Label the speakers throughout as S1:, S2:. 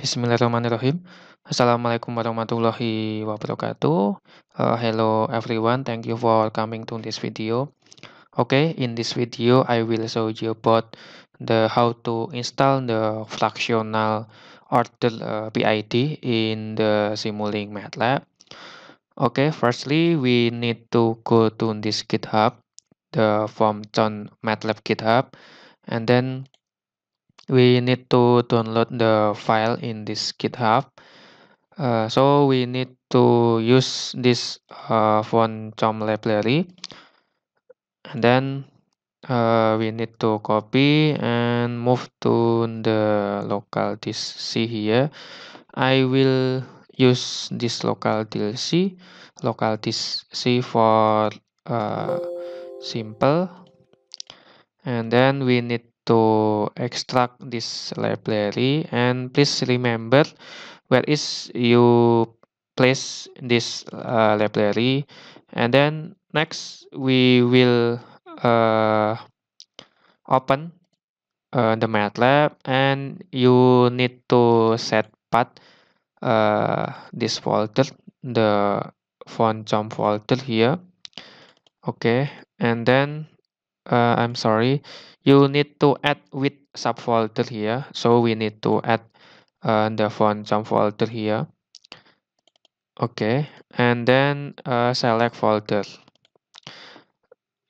S1: Bismillahirrahmanirrahim. Assalamualaikum warahmatullahi wabarakatuh. Uh, hello everyone, thank you for coming to this video. Okay, in this video I will show you about the how to install the fractional order uh, PID in the Simulink MATLAB. Okay, firstly we need to go to this GitHub, the from John MATLAB GitHub, and then we need to download the file in this github uh, so we need to use this uh, font chom library and then uh, we need to copy and move to the local dlc here i will use this local dlc local dlc for uh, simple and then we need to extract this library and please remember where is you place this uh, library and then next we will uh, open uh, the MATLAB and you need to set path uh, this folder the font jump folder here okay and then uh, I'm sorry, you need to add with subfolder here. So we need to add uh, the font subfolder here. Okay, and then uh, select folder.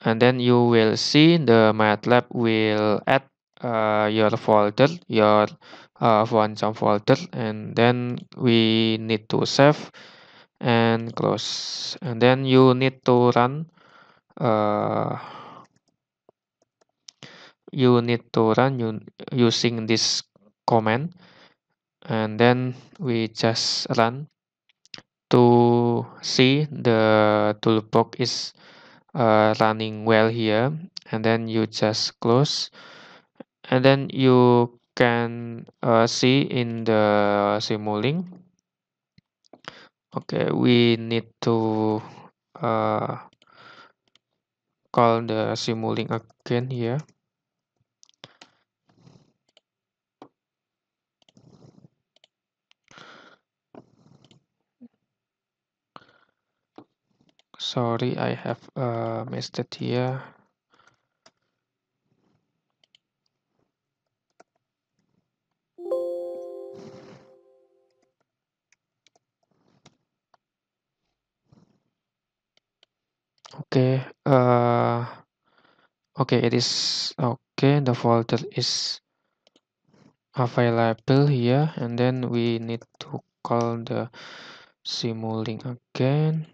S1: And then you will see the MATLAB will add uh, your folder, your uh, font subfolder, and then we need to save and close. And then you need to run uh, you need to run you using this command and then we just run to see the toolbox is uh, running well here and then you just close and then you can uh, see in the simulink okay we need to uh, call the simulink again here sorry I have uh, missed it here okay uh, okay it is okay the folder is available here and then we need to call the simulating again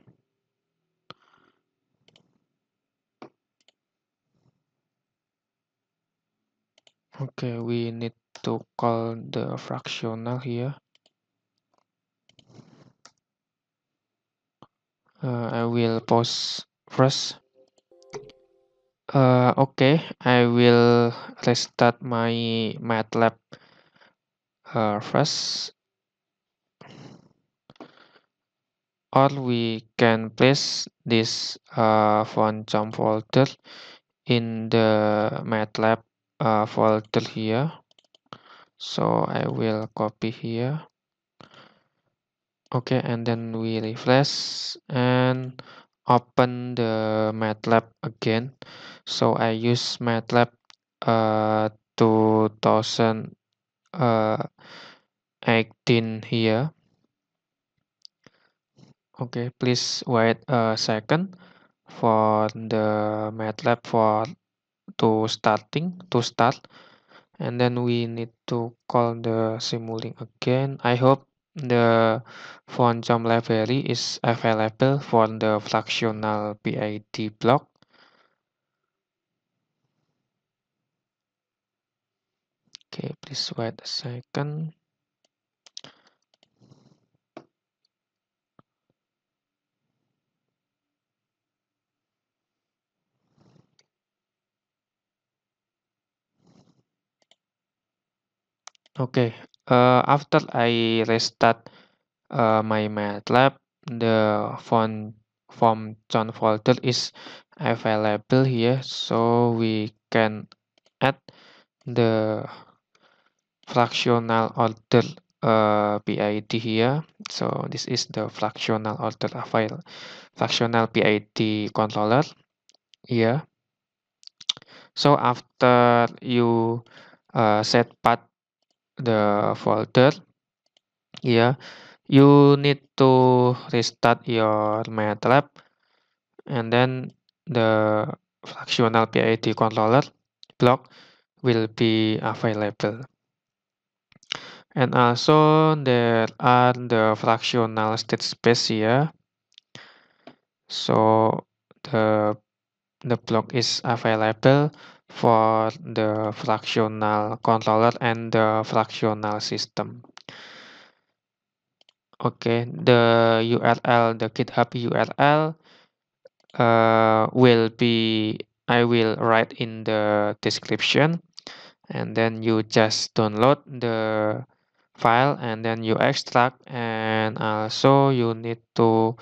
S1: okay we need to call the fractional here uh, I will pause first uh, okay I will restart my MATLAB uh, first or we can place this uh, font jump folder in the MATLAB uh, folder here so I will copy here okay and then we refresh and open the MATLAB again so I use MATLAB uh, 2018 uh, here okay please wait a second for the MATLAB for to starting to start and then we need to call the simulink again i hope the font jump library is available for the fractional PID block okay please wait a second Okay. Uh, eh, after I restart uh, my MATLAB, the font from John folder is available here, so we can add the fractional order uh, eh, PID here. So this is the fractional order file, fractional PID controller here. So after you uh, set path the folder here you need to restart your MATLAB and then the fractional PID controller block will be available. And also there are the fractional state space here. So the the block is available for the fractional controller and the fractional system. Okay, the URL, the GitHub URL uh, will be, I will write in the description and then you just download the file and then you extract and also you need to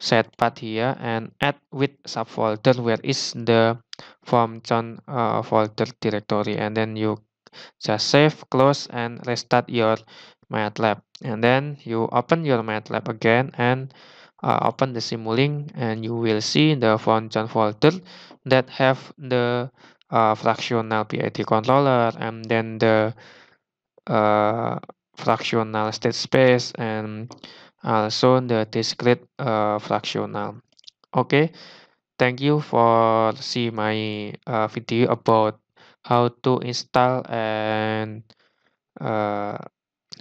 S1: set path here and add with subfolder where is the from John uh, folder directory and then you just save close and restart your MATLAB and then you open your MATLAB again and uh, open the Simulink and you will see the function folder that have the uh, fractional PID controller and then the uh, fractional state space and also the discrete uh, fractional okay Thank you for see my uh, video about how to install and uh,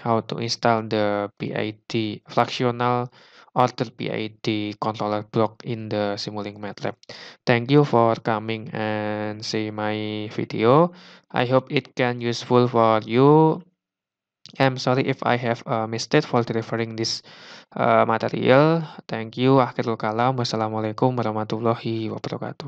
S1: how to install the PID fractional order PID controller block in the Simulink MATLAB. Thank you for coming and see my video. I hope it can useful for you. I'm sorry if I have a mistake for delivering this uh, material. Thank you. Akhirul kalam. Wassalamualaikum warahmatullahi wabarakatuh.